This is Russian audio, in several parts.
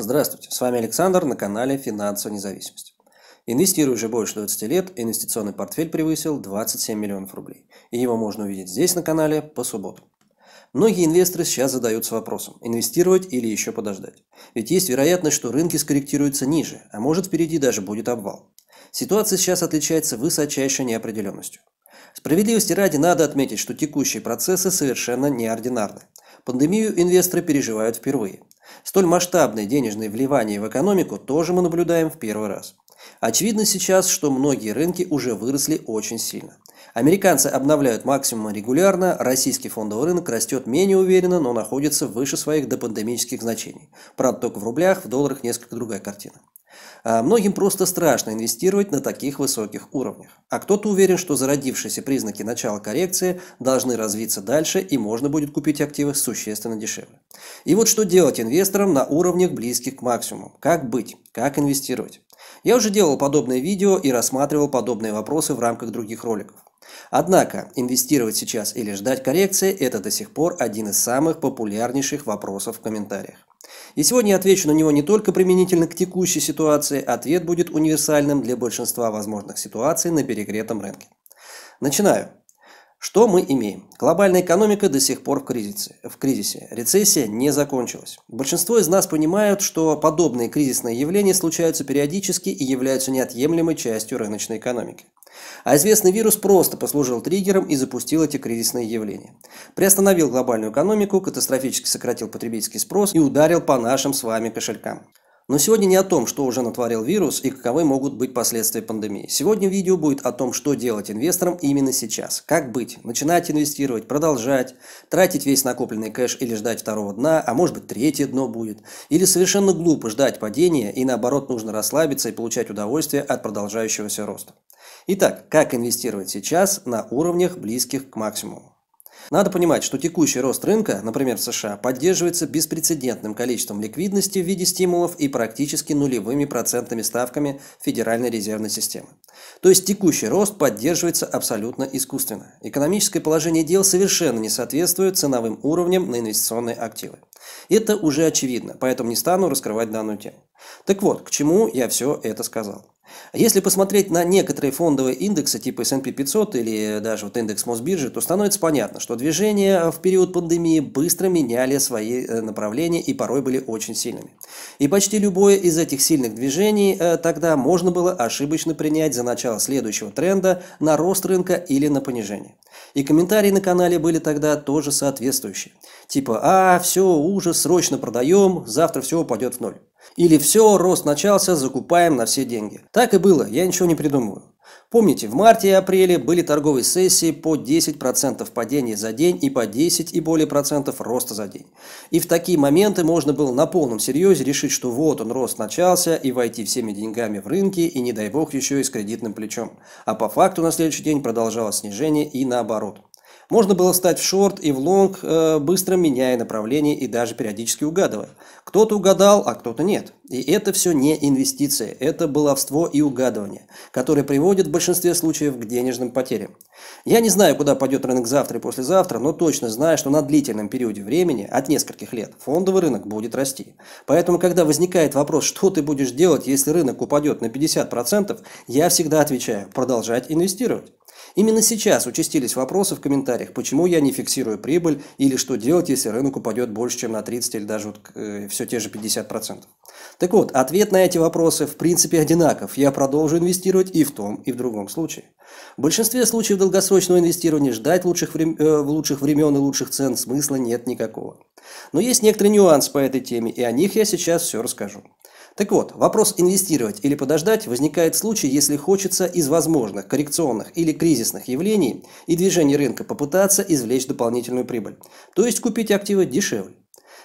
Здравствуйте, с вами Александр на канале «Финансовая независимость». Инвестирую уже больше 20 лет, инвестиционный портфель превысил 27 миллионов рублей. И его можно увидеть здесь на канале по субботу. Многие инвесторы сейчас задаются вопросом, инвестировать или еще подождать. Ведь есть вероятность, что рынки скорректируются ниже, а может впереди даже будет обвал. Ситуация сейчас отличается высочайшей неопределенностью. Справедливости ради надо отметить, что текущие процессы совершенно неординарны. Пандемию инвесторы переживают впервые. Столь масштабные денежные вливания в экономику тоже мы наблюдаем в первый раз. Очевидно сейчас, что многие рынки уже выросли очень сильно. Американцы обновляют максимумы регулярно, российский фондовый рынок растет менее уверенно, но находится выше своих допандемических значений. Правда, только в рублях, в долларах несколько другая картина. А многим просто страшно инвестировать на таких высоких уровнях. А кто-то уверен, что зародившиеся признаки начала коррекции должны развиться дальше и можно будет купить активы существенно дешевле. И вот что делать инвесторам на уровнях близких к максимуму. Как быть? Как инвестировать? Я уже делал подобное видео и рассматривал подобные вопросы в рамках других роликов. Однако, инвестировать сейчас или ждать коррекции – это до сих пор один из самых популярнейших вопросов в комментариях. И сегодня я отвечу на него не только применительно к текущей ситуации, ответ будет универсальным для большинства возможных ситуаций на перегретом рынке. Начинаю. Что мы имеем? Глобальная экономика до сих пор в кризисе. В кризисе. Рецессия не закончилась. Большинство из нас понимают, что подобные кризисные явления случаются периодически и являются неотъемлемой частью рыночной экономики. А известный вирус просто послужил триггером и запустил эти кризисные явления. Приостановил глобальную экономику, катастрофически сократил потребительский спрос и ударил по нашим с вами кошелькам. Но сегодня не о том, что уже натворил вирус и каковы могут быть последствия пандемии. Сегодня видео будет о том, что делать инвесторам именно сейчас. Как быть? Начинать инвестировать, продолжать, тратить весь накопленный кэш или ждать второго дна, а может быть третье дно будет. Или совершенно глупо ждать падения и наоборот нужно расслабиться и получать удовольствие от продолжающегося роста. Итак, как инвестировать сейчас на уровнях близких к максимуму? Надо понимать, что текущий рост рынка, например, в США, поддерживается беспрецедентным количеством ликвидности в виде стимулов и практически нулевыми процентными ставками Федеральной резервной системы. То есть текущий рост поддерживается абсолютно искусственно. Экономическое положение дел совершенно не соответствует ценовым уровням на инвестиционные активы. Это уже очевидно, поэтому не стану раскрывать данную тему. Так вот, к чему я все это сказал. Если посмотреть на некоторые фондовые индексы типа S&P 500 или даже вот индекс Мосбиржи, то становится понятно, что движения в период пандемии быстро меняли свои э, направления и порой были очень сильными. И почти любое из этих сильных движений э, тогда можно было ошибочно принять за начало следующего тренда на рост рынка или на понижение. И комментарии на канале были тогда тоже соответствующие. Типа «А, все, ужас, срочно продаем, завтра все упадет в ноль». Или все, рост начался, закупаем на все деньги. Так и было, я ничего не придумываю. Помните, в марте и апреле были торговые сессии по 10% падения за день и по 10 и более процентов роста за день. И в такие моменты можно было на полном серьезе решить, что вот он рост начался и войти всеми деньгами в рынки и не дай бог еще и с кредитным плечом. А по факту на следующий день продолжалось снижение и наоборот. Можно было встать в шорт и в лонг, э, быстро меняя направление и даже периодически угадывая. Кто-то угадал, а кто-то нет. И это все не инвестиции, это баловство и угадывание, которое приводит в большинстве случаев к денежным потерям. Я не знаю, куда пойдет рынок завтра и послезавтра, но точно знаю, что на длительном периоде времени, от нескольких лет, фондовый рынок будет расти. Поэтому, когда возникает вопрос, что ты будешь делать, если рынок упадет на 50%, я всегда отвечаю – продолжать инвестировать. Именно сейчас участились вопросы в комментариях, почему я не фиксирую прибыль или что делать, если рынок упадет больше, чем на 30 или даже вот, э, все те же 50%. Так вот, ответ на эти вопросы в принципе одинаков. Я продолжу инвестировать и в том, и в другом случае. В большинстве случаев долгосрочного инвестирования ждать лучших, врем... э, лучших времен и лучших цен смысла нет никакого. Но есть некоторые нюансы по этой теме, и о них я сейчас все расскажу. Так вот, вопрос инвестировать или подождать возникает в случае, если хочется из возможных коррекционных или кризисных явлений и движений рынка попытаться извлечь дополнительную прибыль, то есть купить активы дешевле.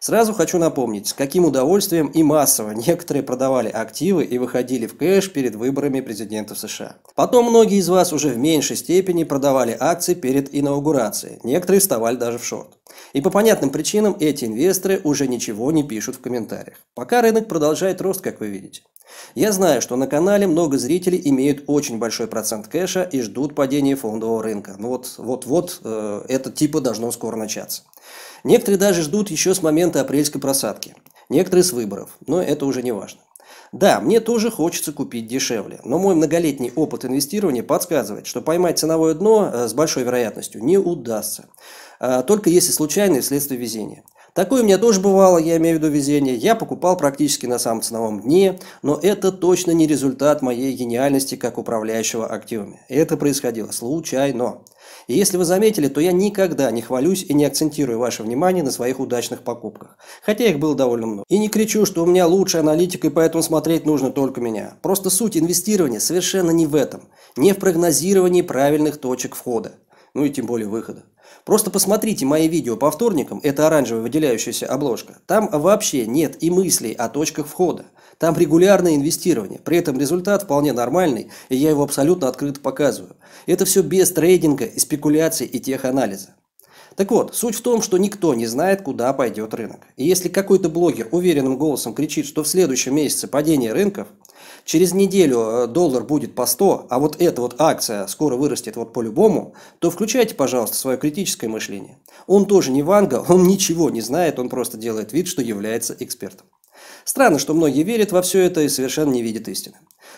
Сразу хочу напомнить, с каким удовольствием и массово некоторые продавали активы и выходили в кэш перед выборами президента США. Потом многие из вас уже в меньшей степени продавали акции перед инаугурацией, некоторые вставали даже в шорт. И по понятным причинам эти инвесторы уже ничего не пишут в комментариях. Пока рынок продолжает рост, как вы видите. Я знаю, что на канале много зрителей имеют очень большой процент кэша и ждут падения фондового рынка. Ну вот, вот, вот, э, это типа должно скоро начаться. Некоторые даже ждут еще с момента апрельской просадки. Некоторые с выборов, но это уже не важно. Да, мне тоже хочется купить дешевле, но мой многолетний опыт инвестирования подсказывает, что поймать ценовое дно э, с большой вероятностью не удастся. А, только если случайное и вследствие везения. Такое у меня тоже бывало, я имею в виду везение. Я покупал практически на самом ценовом дне, но это точно не результат моей гениальности как управляющего активами. Это происходило случайно. И если вы заметили, то я никогда не хвалюсь и не акцентирую ваше внимание на своих удачных покупках. Хотя их было довольно много. И не кричу, что у меня лучший аналитик и поэтому смотреть нужно только меня. Просто суть инвестирования совершенно не в этом. Не в прогнозировании правильных точек входа ну и тем более выхода. Просто посмотрите мои видео по вторникам, это оранжевая выделяющаяся обложка. Там вообще нет и мыслей о точках входа. Там регулярное инвестирование, при этом результат вполне нормальный, и я его абсолютно открыто показываю. Это все без трейдинга, и спекуляций и теханализа. Так вот, суть в том, что никто не знает, куда пойдет рынок. И если какой-то блогер уверенным голосом кричит, что в следующем месяце падение рынков, через неделю э, доллар будет по 100, а вот эта вот акция скоро вырастет вот по-любому, то включайте, пожалуйста, свое критическое мышление. Он тоже не Ванга, он ничего не знает, он просто делает вид, что является экспертом. Странно, что многие верят во все это и совершенно не видят истины.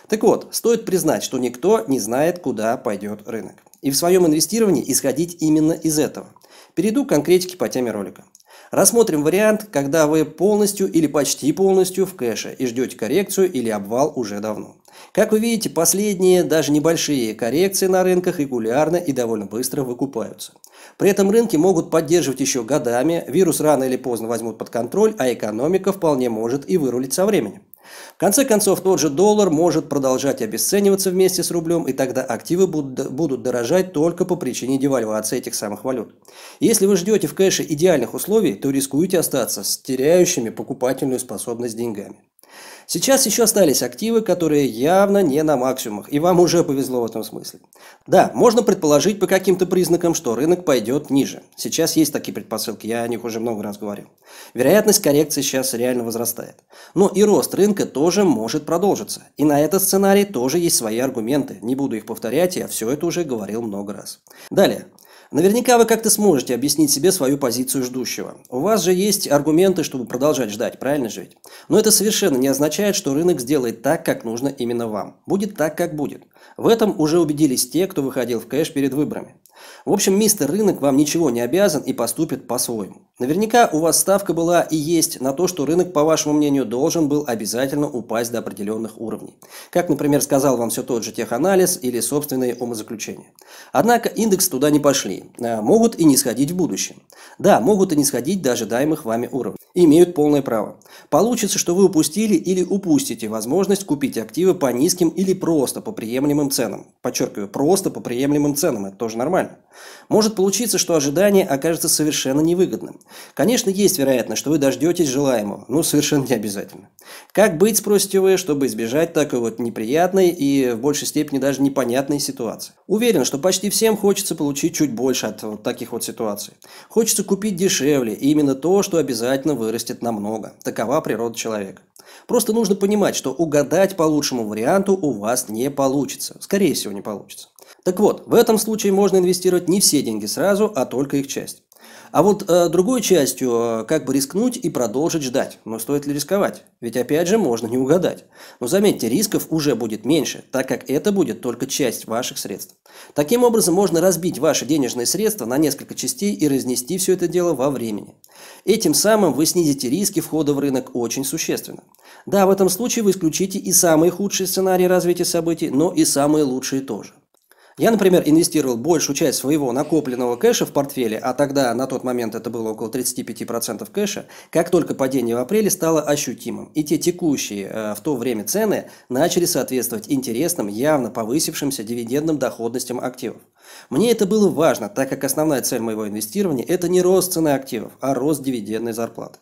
Так вот, стоит признать, что никто не знает, куда пойдет рынок. И в своем инвестировании исходить именно из этого. Перейду к конкретике по теме ролика. Рассмотрим вариант, когда вы полностью или почти полностью в кэше и ждете коррекцию или обвал уже давно. Как вы видите, последние, даже небольшие коррекции на рынках регулярно и довольно быстро выкупаются. При этом рынки могут поддерживать еще годами, вирус рано или поздно возьмут под контроль, а экономика вполне может и вырулить со временем. В конце концов, тот же доллар может продолжать обесцениваться вместе с рублем, и тогда активы будут, дорожать только по причине девальвации этих самых валют. Если вы ждете в кэше идеальных условий, то рискуете остаться с теряющими покупательную способность деньгами. Сейчас еще остались активы, которые явно не на максимумах, и вам уже повезло в этом смысле. Да, можно предположить по каким-то признакам, что рынок пойдет ниже. Сейчас есть такие предпосылки, я о них уже много раз говорил. Вероятность коррекции сейчас реально возрастает. Но и рост рынка тоже может продолжиться. И на этот сценарий тоже есть свои аргументы. Не буду их повторять, я все это уже говорил много раз. Далее. Наверняка вы как-то сможете объяснить себе свою позицию ждущего. У вас же есть аргументы, чтобы продолжать ждать, правильно жить. Но это совершенно не означает, что рынок сделает так, как нужно именно вам. Будет так, как будет. В этом уже убедились те, кто выходил в кэш перед выборами. В общем, мистер рынок вам ничего не обязан и поступит по-своему. Наверняка у вас ставка была и есть на то, что рынок, по вашему мнению, должен был обязательно упасть до определенных уровней. Как, например, сказал вам все тот же теханализ или собственные умозаключения. Однако индекс туда не пошли. А могут и не сходить в будущем. Да, могут и не сходить до ожидаемых вами уровней. Имеют полное право. Получится, что вы упустили или упустите возможность купить активы по низким или просто по приемлемым приемлемым ценам. Подчеркиваю, просто по приемлемым ценам, это тоже нормально. Может получиться, что ожидание окажется совершенно невыгодным. Конечно, есть вероятность, что вы дождетесь желаемого, но совершенно не обязательно. Как быть, спросите вы, чтобы избежать такой вот неприятной и в большей степени даже непонятной ситуации? Уверен, что почти всем хочется получить чуть больше от вот таких вот ситуаций. Хочется купить дешевле, и именно то, что обязательно вырастет намного. Такова природа человека. Просто нужно понимать, что угадать по лучшему варианту у вас не получится. Скорее всего, не получится. Так вот, в этом случае можно инвестировать не все деньги сразу, а только их часть. А вот э, другой частью, э, как бы рискнуть и продолжить ждать. Но стоит ли рисковать? Ведь опять же можно не угадать. Но заметьте, рисков уже будет меньше, так как это будет только часть ваших средств. Таким образом можно разбить ваши денежные средства на несколько частей и разнести все это дело во времени. Этим самым вы снизите риски входа в рынок очень существенно. Да, в этом случае вы исключите и самые худшие сценарии развития событий, но и самые лучшие тоже. Я, например, инвестировал большую часть своего накопленного кэша в портфеле, а тогда на тот момент это было около 35% кэша, как только падение в апреле стало ощутимым, и те текущие э, в то время цены начали соответствовать интересным, явно повысившимся дивидендным доходностям активов. Мне это было важно, так как основная цель моего инвестирования – это не рост цены активов, а рост дивидендной зарплаты.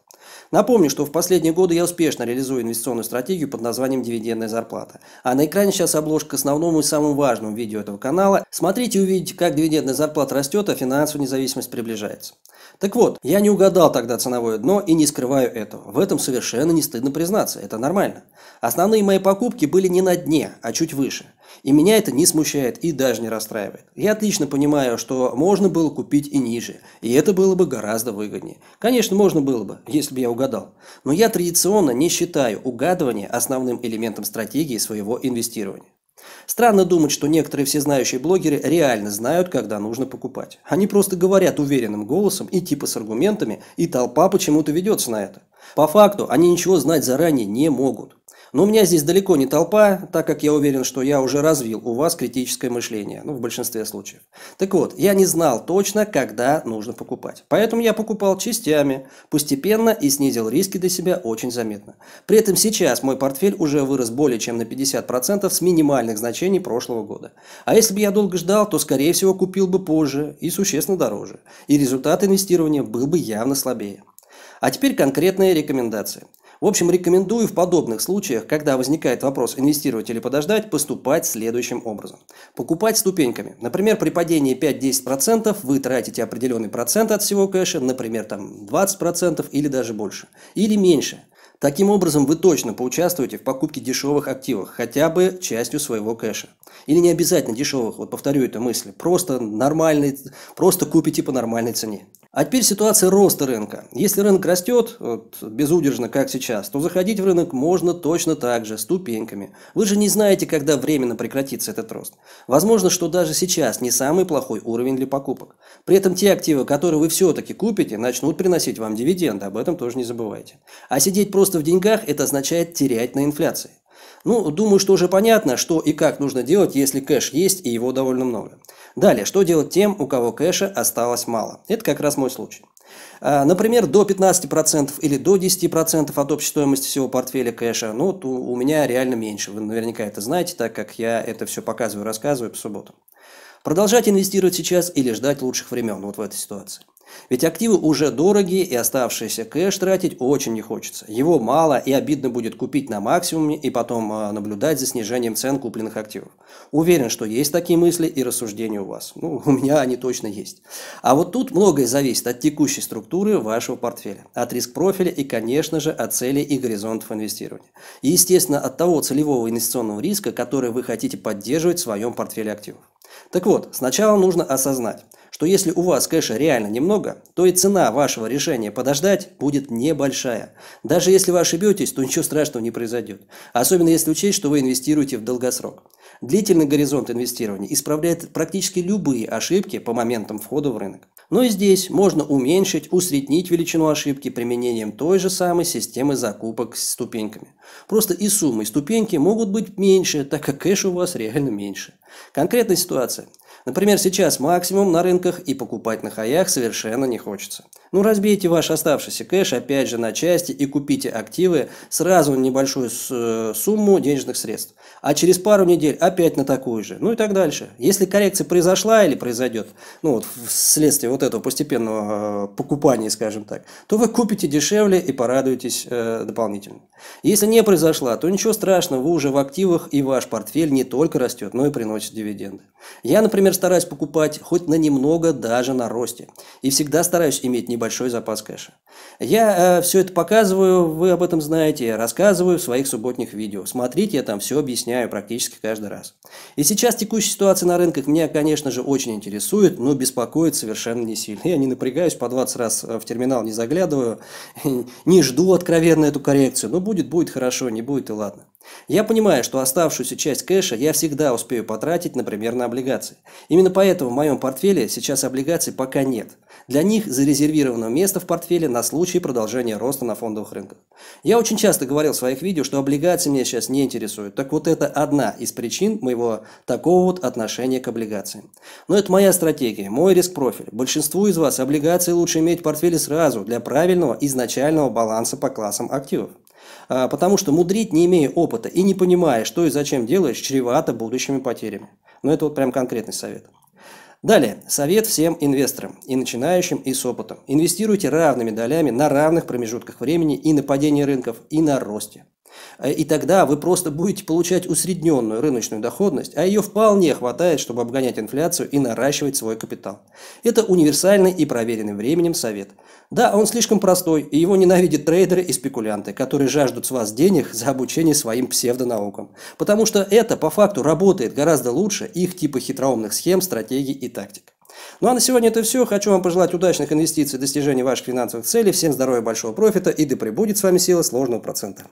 Напомню, что в последние годы я успешно реализую инвестиционную стратегию под названием «Дивидендная зарплата». А на экране сейчас обложка к основному и самому важному видео этого канала. Смотрите и увидите, как дивидендная зарплата растет, а финансовая независимость приближается. Так вот, я не угадал тогда ценовое дно и не скрываю этого. В этом совершенно не стыдно признаться, это нормально. Основные мои покупки были не на дне, а чуть выше – и меня это не смущает и даже не расстраивает. Я отлично понимаю, что можно было купить и ниже, и это было бы гораздо выгоднее. Конечно, можно было бы, если бы я угадал. Но я традиционно не считаю угадывание основным элементом стратегии своего инвестирования. Странно думать, что некоторые всезнающие блогеры реально знают, когда нужно покупать. Они просто говорят уверенным голосом и типа с аргументами, и толпа почему-то ведется на это. По факту они ничего знать заранее не могут. Но у меня здесь далеко не толпа, так как я уверен, что я уже развил у вас критическое мышление, ну, в большинстве случаев. Так вот, я не знал точно, когда нужно покупать. Поэтому я покупал частями, постепенно и снизил риски для себя очень заметно. При этом сейчас мой портфель уже вырос более чем на 50% с минимальных значений прошлого года. А если бы я долго ждал, то, скорее всего, купил бы позже и существенно дороже. И результат инвестирования был бы явно слабее. А теперь конкретные рекомендации. В общем, рекомендую в подобных случаях, когда возникает вопрос инвестировать или подождать, поступать следующим образом. Покупать ступеньками. Например, при падении 5-10% вы тратите определенный процент от всего кэша, например, там 20% или даже больше. Или меньше. Таким образом, вы точно поучаствуете в покупке дешевых активов, хотя бы частью своего кэша. Или не обязательно дешевых, вот повторю эту мысль, просто нормальный, просто купите по нормальной цене. А теперь ситуация роста рынка. Если рынок растет вот, безудержно, как сейчас, то заходить в рынок можно точно так же, ступеньками. Вы же не знаете, когда временно прекратится этот рост. Возможно, что даже сейчас не самый плохой уровень для покупок. При этом те активы, которые вы все-таки купите, начнут приносить вам дивиденды, об этом тоже не забывайте. А сидеть просто Просто в деньгах это означает терять на инфляции. Ну, думаю, что уже понятно, что и как нужно делать, если кэш есть и его довольно много. Далее, что делать тем, у кого кэша осталось мало? Это как раз мой случай. А, например, до 15% или до 10% от общей стоимости всего портфеля кэша, ну, то у меня реально меньше. Вы наверняка это знаете, так как я это все показываю, рассказываю по субботам. Продолжать инвестировать сейчас или ждать лучших времен вот в этой ситуации. Ведь активы уже дорогие, и оставшийся кэш тратить очень не хочется. Его мало, и обидно будет купить на максимуме и потом а, наблюдать за снижением цен купленных активов. Уверен, что есть такие мысли и рассуждения у вас. Ну, у меня они точно есть. А вот тут многое зависит от текущей структуры вашего портфеля, от риск-профиля и, конечно же, от целей и горизонтов инвестирования. И, естественно, от того целевого инвестиционного риска, который вы хотите поддерживать в своем портфеле активов. Так вот, сначала нужно осознать, что если у вас кэша реально немного, то и цена вашего решения подождать будет небольшая. Даже если вы ошибетесь, то ничего страшного не произойдет. Особенно если учесть, что вы инвестируете в долгосрок. Длительный горизонт инвестирования исправляет практически любые ошибки по моментам входа в рынок. Но и здесь можно уменьшить, усреднить величину ошибки применением той же самой системы закупок с ступеньками. Просто и суммы, и ступеньки могут быть меньше, так как кэш у вас реально меньше. Конкретная ситуация – Например, сейчас максимум на рынках и покупать на хаях совершенно не хочется. Ну разбейте ваш оставшийся кэш опять же на части и купите активы сразу на небольшую э, сумму денежных средств. А через пару недель опять на такую же. Ну и так дальше. Если коррекция произошла или произойдет, ну вот вследствие вот этого постепенного э, покупания, скажем так, то вы купите дешевле и порадуетесь э, дополнительно. Если не произошла, то ничего страшного, вы уже в активах и ваш портфель не только растет, но и приносит дивиденды. Я, например, Например, стараюсь покупать хоть на немного даже на росте. И всегда стараюсь иметь небольшой запас кэша. Я э, все это показываю, вы об этом знаете, рассказываю в своих субботних видео. Смотрите, я там все объясняю практически каждый раз. И сейчас текущая ситуация на рынках меня, конечно же, очень интересует, но беспокоит совершенно не сильно. Я не напрягаюсь, по 20 раз э, в терминал не заглядываю, не жду откровенно эту коррекцию. Но ну, будет, будет хорошо, не будет и ладно. Я понимаю, что оставшуюся часть кэша я всегда успею потратить, например, на облигации. Именно поэтому в моем портфеле сейчас облигаций пока нет – для них зарезервировано место в портфеле на случай продолжения роста на фондовых рынках. Я очень часто говорил в своих видео, что облигации меня сейчас не интересуют. Так вот это одна из причин моего такого вот отношения к облигациям. Но это моя стратегия, мой риск-профиль. Большинству из вас облигации лучше иметь в портфеле сразу для правильного изначального баланса по классам активов. А, потому что мудрить, не имея опыта и не понимая, что и зачем делаешь, чревато будущими потерями. Но это вот прям конкретный совет. Далее, совет всем инвесторам, и начинающим, и с опытом. Инвестируйте равными долями на равных промежутках времени и на падении рынков, и на росте. Э, и тогда вы просто будете получать усредненную рыночную доходность, а ее вполне хватает, чтобы обгонять инфляцию и наращивать свой капитал. Это универсальный и проверенный временем совет. Да, он слишком простой, и его ненавидят трейдеры и спекулянты, которые жаждут с вас денег за обучение своим псевдонаукам. Потому что это по факту работает гораздо лучше их типа хитроумных схем, стратегий и тактик. Ну а на сегодня это все. Хочу вам пожелать удачных инвестиций, достижения ваших финансовых целей, всем здоровья, большого профита и да пребудет с вами сила сложного процента.